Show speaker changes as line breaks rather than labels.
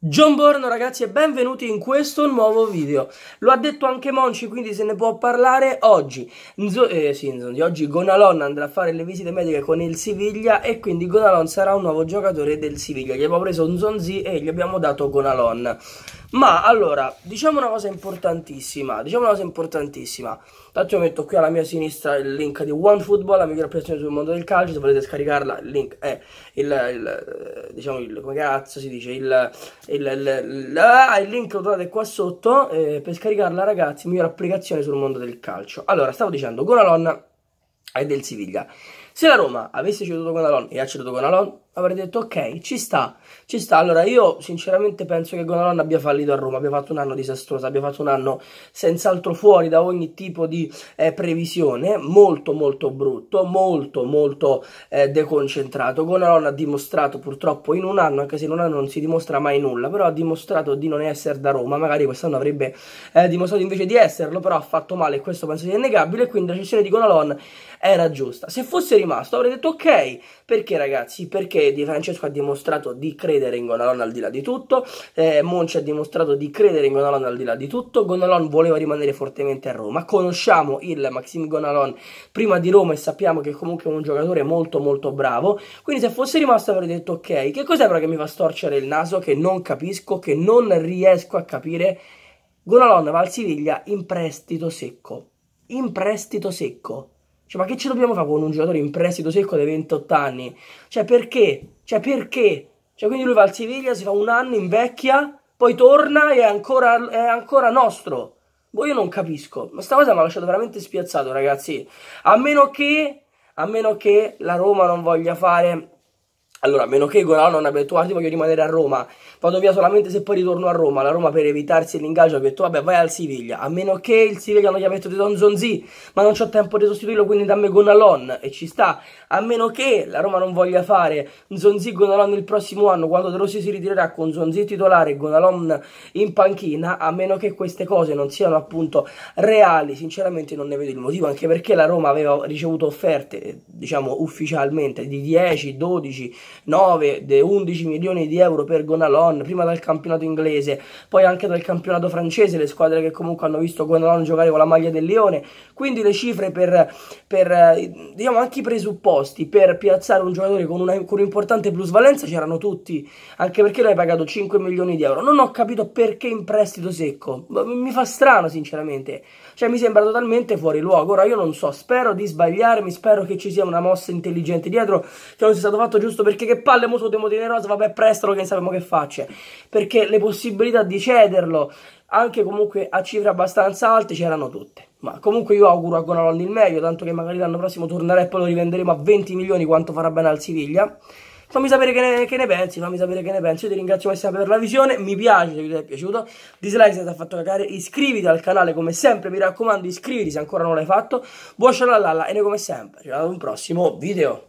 John Borno ragazzi e benvenuti in questo nuovo video Lo ha detto anche Monci quindi se ne può parlare oggi Nzo, eh, sì, Nzo, Oggi Gonalon andrà a fare le visite mediche con il Siviglia E quindi Gonalon sarà un nuovo giocatore del Siviglia Gli abbiamo preso un Zonzi e gli abbiamo dato Gonalon ma allora, diciamo una cosa importantissima, diciamo una cosa importantissima. Tanto io metto qui alla mia sinistra il link di OneFootball, la migliore applicazione sul mondo del calcio, se volete scaricarla, il link è il, il eh, diciamo il, come cazzo si dice, il, il, il, ah, il link lo trovate qua sotto eh, per scaricarla ragazzi, La migliore applicazione sul mondo del calcio. Allora, stavo dicendo, Gonalon è del Siviglia. Se la Roma avesse ceduto Gonalon e ha ceduto Gonalon, avrei detto ok, ci sta, ci sta. Allora io sinceramente penso che Gonalan abbia fallito a Roma, abbia fatto un anno disastroso, abbia fatto un anno senz'altro fuori da ogni tipo di eh, previsione, molto molto brutto, molto molto eh, deconcentrato. Gonalan ha dimostrato purtroppo in un anno, anche se in un anno non si dimostra mai nulla, però ha dimostrato di non essere da Roma, magari quest'anno avrebbe eh, dimostrato invece di esserlo, però ha fatto male e questo penso sia innegabile, quindi la cessione di Gonalan era giusta. Se fosse rimasto avrei detto ok, perché ragazzi? Perché di Francesco ha dimostrato di credere in Gonalon al di là di tutto, eh, Monci ha dimostrato di credere in Gonalon al di là di tutto, Gonalon voleva rimanere fortemente a Roma, conosciamo il Maxim Gonalon prima di Roma e sappiamo che comunque è un giocatore molto molto bravo, quindi se fosse rimasto avrei detto ok, che cos'è però che mi fa storcere il naso, che non capisco, che non riesco a capire? Gonalon va al Siviglia in prestito secco, in prestito secco. Cioè, ma che ci dobbiamo fare con un giocatore in prestito secco dai 28 anni? Cioè, perché? Cioè, perché? Cioè, quindi lui va al Siviglia, si fa un anno, invecchia, poi torna e è ancora, è ancora nostro. Boh, io non capisco. Ma sta cosa mi ha lasciato veramente spiazzato, ragazzi. A meno che, a meno che la Roma non voglia fare allora, a meno che Golano non abbia detto guarda voglio rimanere a Roma, vado via solamente se poi ritorno a Roma. La Roma per evitarsi l'ingaggio ha detto vabbè vai al Siviglia, a meno che il Siviglia non gli abbia detto di Don Zonzi, ma non c'ho tempo di sostituirlo quindi dammi Gonalon e ci sta. A meno che la Roma non voglia fare Zonzi Gonalon il prossimo anno, quando De Rossi si ritirerà con Zonzi titolare e Gonalon in panchina, a meno che queste cose non siano appunto reali, sinceramente non ne vedo il motivo, anche perché la Roma aveva ricevuto offerte, diciamo ufficialmente, di 10, 12 9, 11 milioni di euro per Gonalon, prima dal campionato inglese, poi anche dal campionato francese, le squadre che comunque hanno visto Gonalon giocare con la maglia del Lione, quindi le cifre per, per eh, diciamo anche i presupposti per piazzare un giocatore con, una, con un'importante plusvalenza c'erano tutti, anche perché lui ha pagato 5 milioni di euro, non ho capito perché in prestito secco, boh, mi fa strano sinceramente, cioè mi sembra totalmente fuori luogo, ora io non so, spero di sbagliarmi, spero che ci sia una mossa intelligente dietro, che non sia stato fatto giusto perché perché che palle mo su Demotine Rosa, vabbè presto che sappiamo che faccia, perché le possibilità di cederlo, anche comunque a cifre abbastanza alte, c'erano tutte. Ma comunque io auguro a Gonalon il meglio, tanto che magari l'anno prossimo tornerà e poi lo rivenderemo a 20 milioni quanto farà bene al Siviglia. Fammi sapere che ne, che ne, pensi, fammi sapere che ne pensi. Io ti ringrazio Messina per la visione, mi piace se ti è piaciuto. Dislike se ti ha fatto cagare, iscriviti al canale come sempre, mi raccomando iscriviti se ancora non l'hai fatto. Buon ciao alla e noi come sempre, ci vediamo ad un prossimo video.